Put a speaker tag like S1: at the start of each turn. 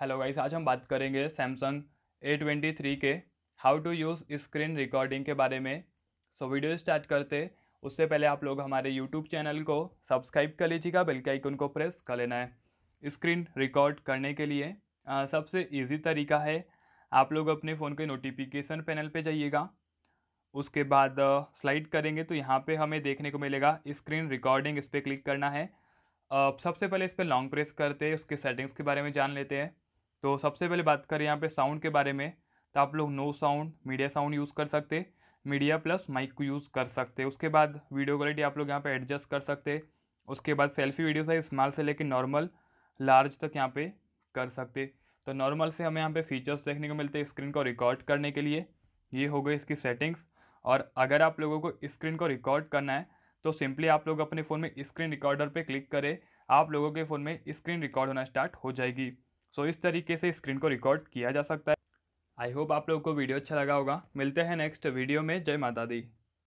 S1: hello guys आज हम बात करेंगे सैमसंग ए ट्वेंटी थ्री के how to use screen recording के बारे में सो so, वीडियो स्टार्ट करते उससे पहले आप लोग हमारे यूट्यूब चैनल को सब्सक्राइब कर लीजिएगा बेल के आइकन को प्रेस कर लेना है स्क्रीन रिकॉर्ड करने के लिए आ, सबसे ईजी तरीका है आप लोग अपने फ़ोन के नोटिफिकेशन पैनल पर जाइएगा उसके बाद स्लाइड करेंगे तो यहाँ पर हमें देखने को मिलेगा स्क्रीन रिकॉर्डिंग इस पर क्लिक करना है सबसे पहले इस पर लॉन्ग प्रेस करते उसके सेटिंग्स के बारे में जान लेते हैं तो सबसे पहले बात करें यहाँ पे साउंड के बारे में तो आप लोग no sound media sound use कर सकते मीडिया प्लस माइक को यूज़ कर सकते उसके बाद वीडियो क्वालिटी आप लोग यहाँ पे एडजस्ट कर सकते उसके बाद सेल्फी वीडियो से स्मॉल से लेकर नॉर्मल लार्ज तक यहाँ पे कर सकते तो नॉर्मल से हमें यहाँ पे फीचर्स देखने को मिलते हैं स्क्रीन को रिकॉर्ड करने के लिए ये हो गई इसकी सेटिंग्स और अगर आप लोगों को स्क्रीन को रिकॉर्ड करना है तो सिंपली आप लोग अपने फ़ोन में स्क्रीन रिकॉर्डर पर क्लिक करें आप लोगों के फ़ोन में स्क्रीन रिकॉर्ड होना स्टार्ट हो जाएगी सो इस तरीके से स्क्रीन को रिकॉर्ड किया जा सकता है आई होप आप लोगों को वीडियो अच्छा लगा होगा मिलते हैं नेक्स्ट वीडियो में जय माता दी